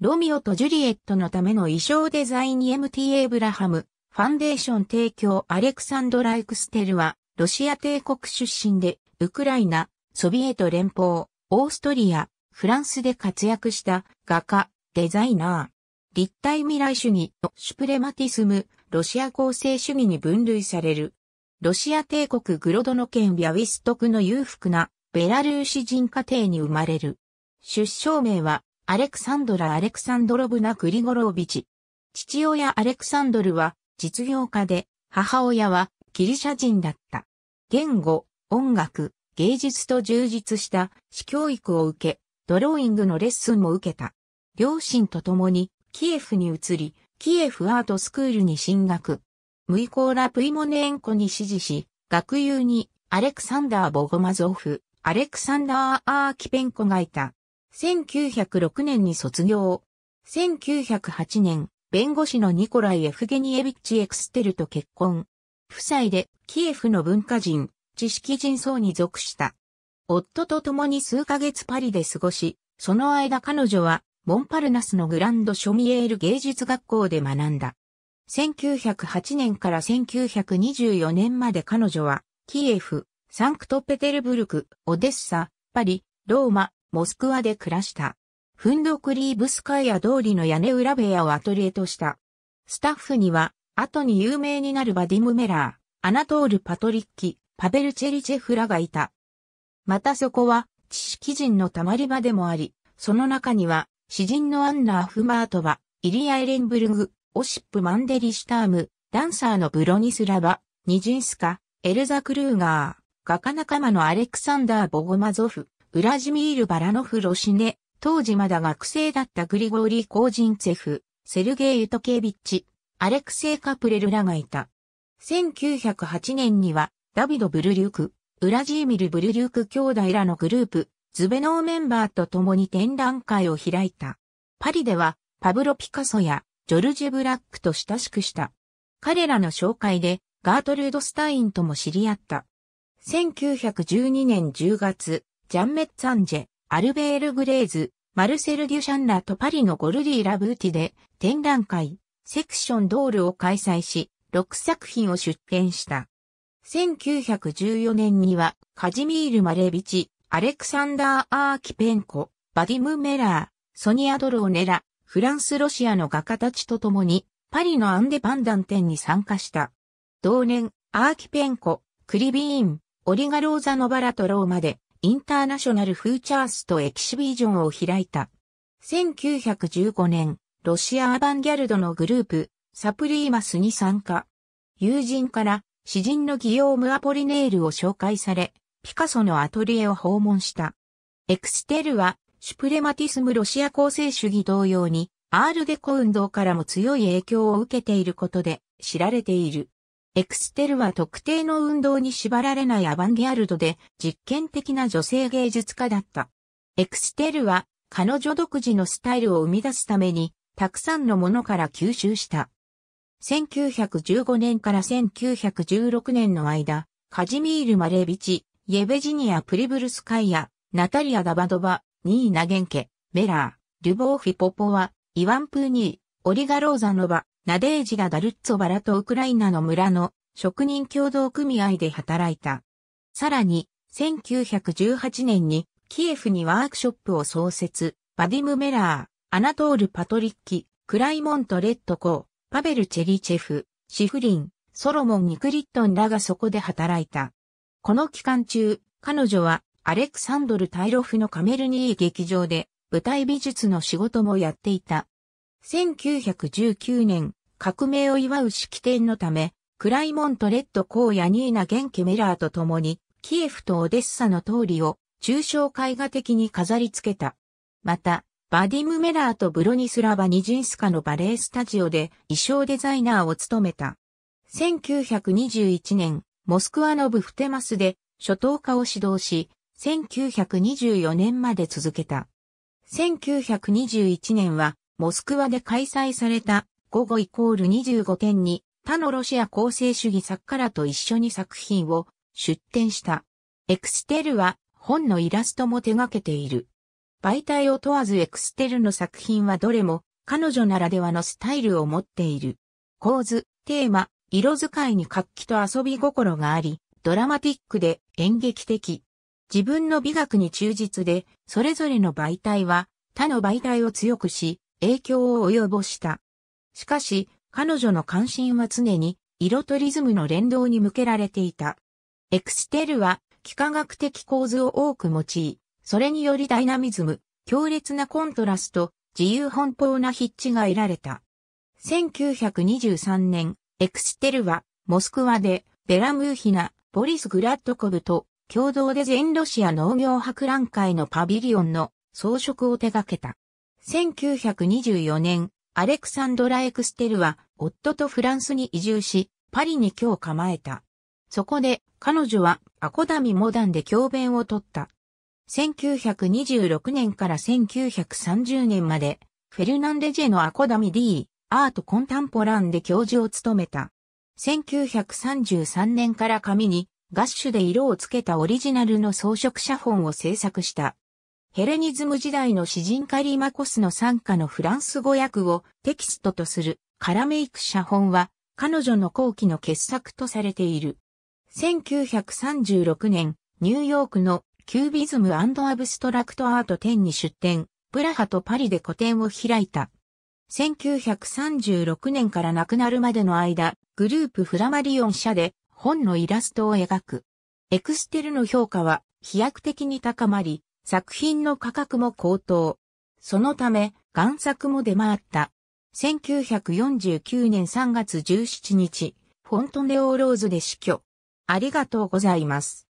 ロミオとジュリエットのための衣装デザイン m t エブラハム、ファンデーション提供アレクサンドラ・イクステルは、ロシア帝国出身で、ウクライナ、ソビエト連邦、オーストリア、フランスで活躍した画家、デザイナー。立体未来主義のシュプレマティスム、ロシア構成主義に分類される。ロシア帝国グロドノ県ビャウィストクの裕福なベラルーシ人家庭に生まれる。出生名はアレクサンドラ・アレクサンドロブナ・クリゴロービチ。父親アレクサンドルは実業家で、母親はギリシャ人だった。言語、音楽、芸術と充実した市教育を受け、ドローイングのレッスンも受けた。両親と共にキエフに移り、キエフアートスクールに進学。ムイコーラ・プイモネエンコに指示し、学友にアレクサンダー・ボゴマゾフ、アレクサンダー・アーキペンコがいた。1906年に卒業。1908年、弁護士のニコライ・エフゲニエビッチ・エクステルと結婚。夫妻でキエフの文化人、知識人層に属した。夫と共に数ヶ月パリで過ごし、その間彼女はモンパルナスのグランドショミエール芸術学校で学んだ。1908年から1924年まで彼女は、キエフ、サンクトペテルブルク、オデッサ、パリ、ローマ、モスクワで暮らした。フンドクリーブスカイア通りの屋根裏部屋をアトリエとした。スタッフには、後に有名になるバディム・メラー、アナトール・パトリッキ、パベル・チェリチェフらがいた。またそこは、知識人のたまり場でもあり、その中には、詩人のアンナ・アフマートバ、イリア・エレンブルグ、オシップ・マンデリシュターム、ダンサーのブロニスラバ、ニジンスカ、エルザ・クルーガー、画家仲間のアレクサンダー・ボゴマゾフ、ウラジミール・バラノフ・ロシネ、当時まだ学生だったグリゴーリー・コージンツェフ、セルゲイ・ユトケービッチ、アレクセイ・カプレルらがいた。1908年には、ダビド・ブルリューク、ウラジーミル・ブルリューク兄弟らのグループ、ズベノーメンバーと共に展覧会を開いた。パリでは、パブロ・ピカソや、ジョルジェ・ブラックと親しくした。彼らの紹介で、ガートルード・スタインとも知り合った。1912年10月、ジャンメッツアンジェ、アルベール・グレーズ、マルセル・デュシャンラとパリのゴルディ・ラブーティで展覧会、セクションドールを開催し、6作品を出展した。1914年には、カジミール・マレビチ、アレクサンダー・アーキペンコ、バディム・メラー、ソニア・ドローネラ、フランス・ロシアの画家たちと共に、パリのアンデパンダン展に参加した。同年、アーキペンコ、クリビーン、オリガローザノバラとローマで、インターナショナルフューチャーストエキシビジョンを開いた。1915年、ロシアアバンギャルドのグループ、サプリーマスに参加。友人から詩人のギヨーム・アポリネールを紹介され、ピカソのアトリエを訪問した。エクステルは、シュプレマティスムロシア構成主義同様に、アールデコ運動からも強い影響を受けていることで知られている。エクステルは特定の運動に縛られないアバンギャルドで実験的な女性芸術家だった。エクステルは彼女独自のスタイルを生み出すためにたくさんのものから吸収した。1915年から1916年の間、カジミール・マレービチ、イェベジニア・プリブルスカイア、ナタリア・ダバドバ、ニーナ・ゲンケ、ベラー、ルボーフィ・ポポワ、イワン・プーニー、オリガ・ローザノバ、ナデージがダルッツォバラとウクライナの村の職人共同組合で働いた。さらに、1918年にキエフにワークショップを創設、バディム・メラー、アナトール・パトリッキ、クライモント・レッドコー、パベル・チェリチェフ、シフリン、ソロモン・ニクリットンらがそこで働いた。この期間中、彼女はアレクサンドル・タイロフのカメルニー劇場で舞台美術の仕事もやっていた。1919年、革命を祝う式典のため、クライモント・レッド・コーやニーナ・ゲンケ・メラーと共に、キエフとオデッサの通りを抽象絵画的に飾り付けた。また、バディム・メラーとブロニスラバ・ニジンスカのバレエスタジオで衣装デザイナーを務めた。1921年、モスクワのブフテマスで初等科を指導し、1924年まで続けた。1921年は、モスクワで開催された午後イコール25点に他のロシア構成主義作家らと一緒に作品を出展した。エクステルは本のイラストも手掛けている。媒体を問わずエクステルの作品はどれも彼女ならではのスタイルを持っている。構図、テーマ、色使いに活気と遊び心があり、ドラマティックで演劇的。自分の美学に忠実で、それぞれの媒体は他の媒体を強くし、影響を及ぼした。しかし、彼女の関心は常に色とリズムの連動に向けられていた。エクステルは幾何学的構図を多く用い、それによりダイナミズム、強烈なコントラスト、自由奔放な筆致が得られた。1923年、エクステルは、モスクワで、ベラムーヒナ、ボリス・グラッドコブと、共同で全ロシア農業博覧会のパビリオンの装飾を手掛けた。1924年、アレクサンドラ・エクステルは、夫とフランスに移住し、パリに居を構えた。そこで、彼女は、アコダミモダンで教鞭を取った。1926年から1930年まで、フェルナンデジェのアコダミ D、アートコンタンポランで教授を務めた。1933年から紙に、ガッシュで色をつけたオリジナルの装飾写本を制作した。ヘレニズム時代の詩人カリマコスの参加のフランス語訳をテキストとするカラメイク写本は彼女の後期の傑作とされている。1936年、ニューヨークのキュービズムアブストラクトアート展に出展、プラハとパリで個展を開いた。1936年から亡くなるまでの間、グループフラマリオン社で本のイラストを描く。エクステルの評価は飛躍的に高まり、作品の価格も高騰。そのため、贋作も出回った。1949年3月17日、フォントネオーローズで死去。ありがとうございます。